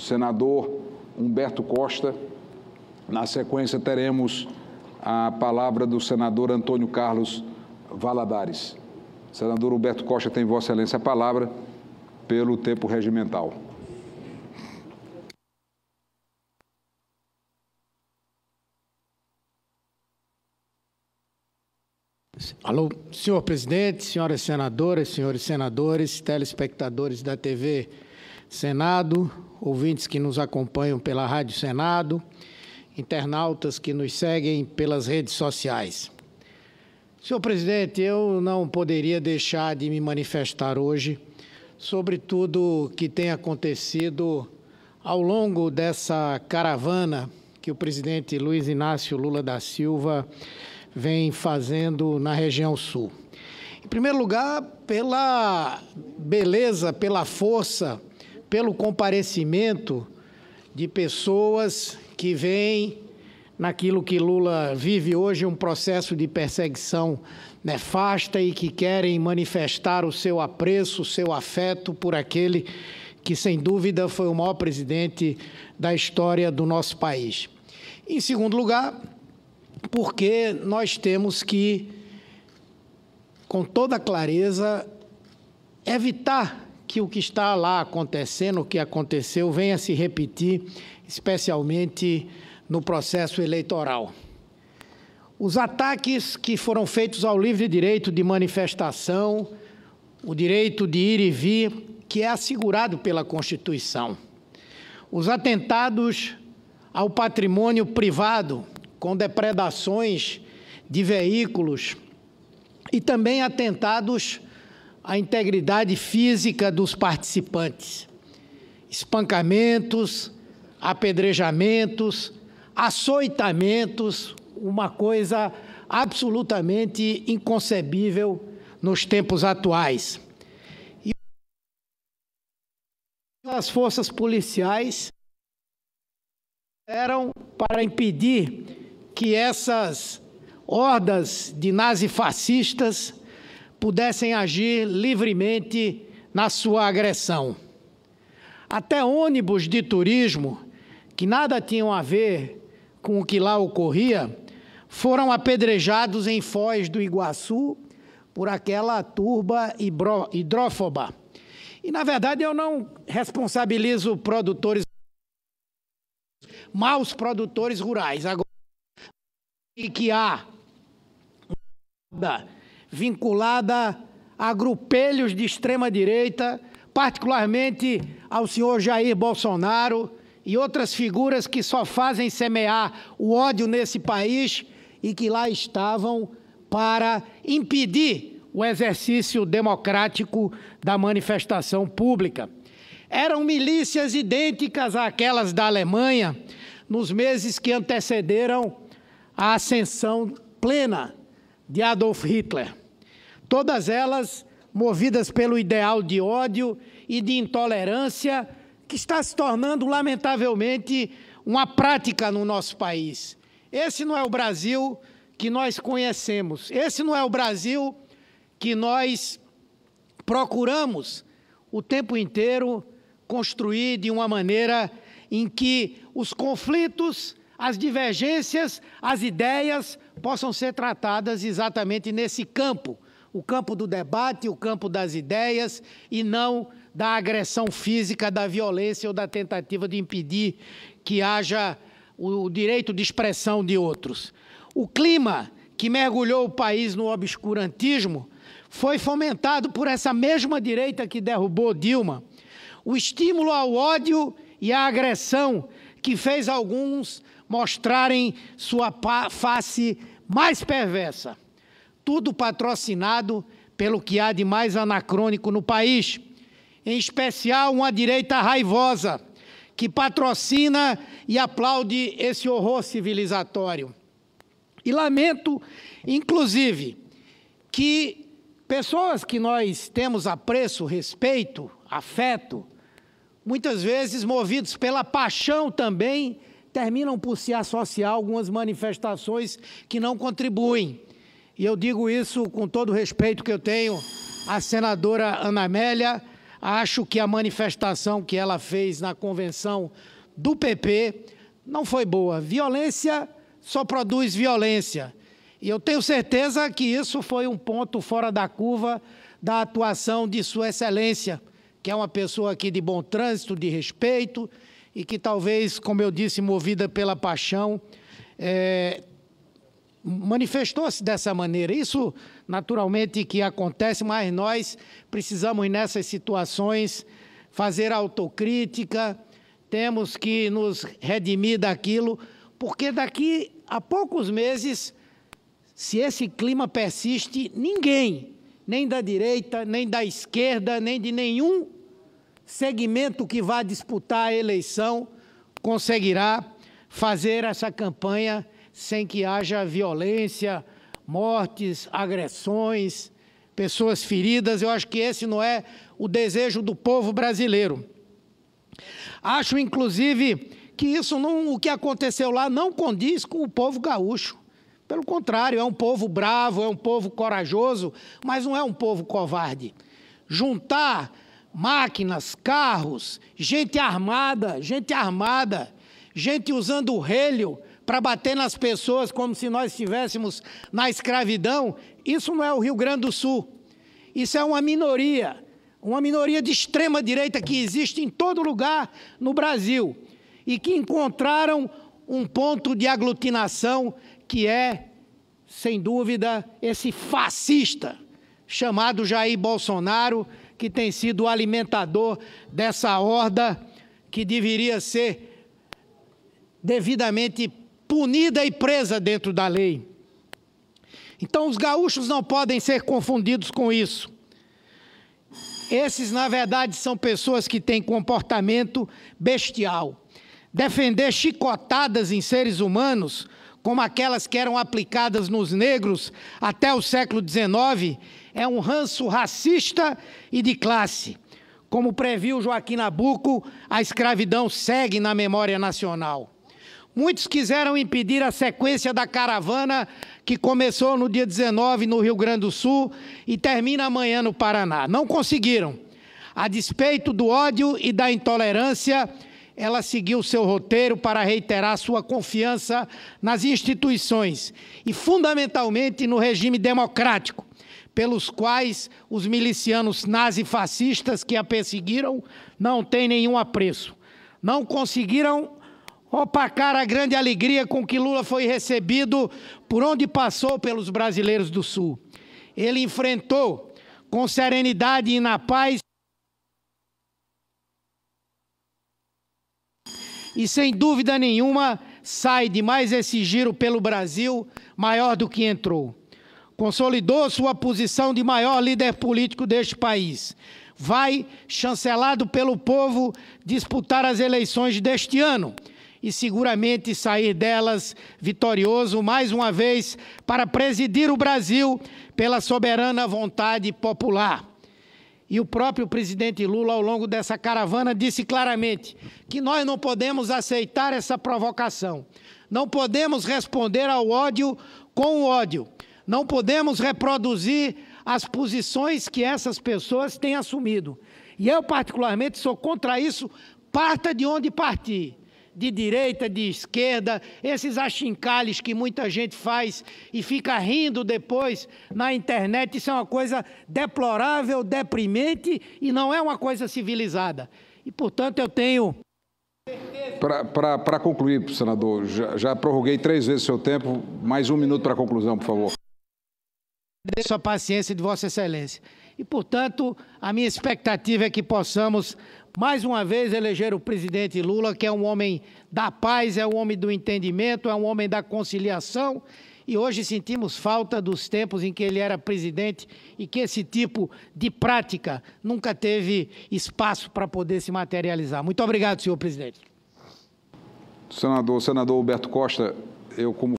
senador Humberto Costa. Na sequência, teremos a palavra do senador Antônio Carlos Valadares. Senador Humberto Costa tem Vossa Excelência a palavra pelo tempo regimental. Alô, senhor presidente, senhoras senadoras, senhores senadores, telespectadores da TV Senado, ouvintes que nos acompanham pela Rádio Senado, internautas que nos seguem pelas redes sociais. Senhor presidente, eu não poderia deixar de me manifestar hoje sobre tudo que tem acontecido ao longo dessa caravana que o presidente Luiz Inácio Lula da Silva vem fazendo na região sul. Em primeiro lugar, pela beleza, pela força pelo comparecimento de pessoas que vêm naquilo que Lula vive hoje, um processo de perseguição nefasta e que querem manifestar o seu apreço, o seu afeto por aquele que, sem dúvida, foi o maior presidente da história do nosso país. Em segundo lugar, porque nós temos que, com toda clareza, evitar que o que está lá acontecendo, o que aconteceu, venha se repetir, especialmente no processo eleitoral. Os ataques que foram feitos ao livre direito de manifestação, o direito de ir e vir, que é assegurado pela Constituição. Os atentados ao patrimônio privado, com depredações de veículos e também atentados a integridade física dos participantes. Espancamentos, apedrejamentos, açoitamentos, uma coisa absolutamente inconcebível nos tempos atuais. E as forças policiais eram para impedir que essas hordas de nazifascistas pudessem agir livremente na sua agressão. Até ônibus de turismo, que nada tinham a ver com o que lá ocorria, foram apedrejados em Foz do Iguaçu por aquela turba hidrófoba. E, na verdade, eu não responsabilizo produtores, maus produtores rurais. Agora, e que há vinculada a grupelhos de extrema-direita, particularmente ao senhor Jair Bolsonaro e outras figuras que só fazem semear o ódio nesse país e que lá estavam para impedir o exercício democrático da manifestação pública. Eram milícias idênticas àquelas da Alemanha nos meses que antecederam a ascensão plena de Adolf Hitler. Todas elas movidas pelo ideal de ódio e de intolerância que está se tornando, lamentavelmente, uma prática no nosso país. Esse não é o Brasil que nós conhecemos, esse não é o Brasil que nós procuramos o tempo inteiro construir de uma maneira em que os conflitos, as divergências, as ideias possam ser tratadas exatamente nesse campo o campo do debate, o campo das ideias e não da agressão física, da violência ou da tentativa de impedir que haja o direito de expressão de outros. O clima que mergulhou o país no obscurantismo foi fomentado por essa mesma direita que derrubou Dilma. O estímulo ao ódio e à agressão que fez alguns mostrarem sua face mais perversa. Tudo patrocinado pelo que há de mais anacrônico no país, em especial uma direita raivosa, que patrocina e aplaude esse horror civilizatório. E lamento, inclusive, que pessoas que nós temos apreço, respeito, afeto, muitas vezes movidos pela paixão também, terminam por se associar a algumas manifestações que não contribuem e eu digo isso com todo o respeito que eu tenho à senadora Ana Amélia, acho que a manifestação que ela fez na convenção do PP não foi boa. Violência só produz violência. E eu tenho certeza que isso foi um ponto fora da curva da atuação de Sua Excelência, que é uma pessoa aqui de bom trânsito, de respeito e que talvez, como eu disse, movida pela paixão, é, manifestou-se dessa maneira. Isso, naturalmente, que acontece, mas nós precisamos, nessas situações, fazer autocrítica, temos que nos redimir daquilo, porque daqui a poucos meses, se esse clima persiste, ninguém, nem da direita, nem da esquerda, nem de nenhum segmento que vá disputar a eleição, conseguirá fazer essa campanha sem que haja violência, mortes, agressões, pessoas feridas. Eu acho que esse não é o desejo do povo brasileiro. Acho, inclusive, que isso não, o que aconteceu lá não condiz com o povo gaúcho. Pelo contrário, é um povo bravo, é um povo corajoso, mas não é um povo covarde. Juntar máquinas, carros, gente armada, gente armada, gente usando relho, para bater nas pessoas como se nós estivéssemos na escravidão, isso não é o Rio Grande do Sul. Isso é uma minoria, uma minoria de extrema direita que existe em todo lugar no Brasil e que encontraram um ponto de aglutinação que é, sem dúvida, esse fascista chamado Jair Bolsonaro, que tem sido o alimentador dessa horda que deveria ser devidamente punida e presa dentro da lei. Então os gaúchos não podem ser confundidos com isso. Esses, na verdade, são pessoas que têm comportamento bestial. Defender chicotadas em seres humanos, como aquelas que eram aplicadas nos negros até o século XIX, é um ranço racista e de classe. Como previu Joaquim Nabuco, a escravidão segue na memória nacional. Muitos quiseram impedir a sequência da caravana que começou no dia 19 no Rio Grande do Sul e termina amanhã no Paraná. Não conseguiram. A despeito do ódio e da intolerância, ela seguiu seu roteiro para reiterar sua confiança nas instituições e, fundamentalmente, no regime democrático, pelos quais os milicianos nazifascistas que a perseguiram não têm nenhum apreço. Não conseguiram opacar a grande alegria com que Lula foi recebido por onde passou pelos brasileiros do Sul. Ele enfrentou com serenidade e na paz e sem dúvida nenhuma sai de mais esse giro pelo Brasil maior do que entrou. Consolidou sua posição de maior líder político deste país. Vai, chancelado pelo povo, disputar as eleições deste ano e seguramente sair delas vitorioso mais uma vez para presidir o Brasil pela soberana vontade popular. E o próprio presidente Lula, ao longo dessa caravana, disse claramente que nós não podemos aceitar essa provocação. Não podemos responder ao ódio com o ódio. Não podemos reproduzir as posições que essas pessoas têm assumido. E eu, particularmente, sou contra isso, parta de onde partir de direita, de esquerda, esses achincalhes que muita gente faz e fica rindo depois na internet, isso é uma coisa deplorável, deprimente e não é uma coisa civilizada. E, portanto, eu tenho. Para concluir, senador, já, já prorroguei três vezes o seu tempo, mais um minuto para a conclusão, por favor sua paciência de Vossa Excelência. E, portanto, a minha expectativa é que possamos, mais uma vez, eleger o presidente Lula, que é um homem da paz, é um homem do entendimento, é um homem da conciliação. E hoje sentimos falta dos tempos em que ele era presidente e que esse tipo de prática nunca teve espaço para poder se materializar. Muito obrigado, senhor presidente. Senador, senador Alberto Costa, eu como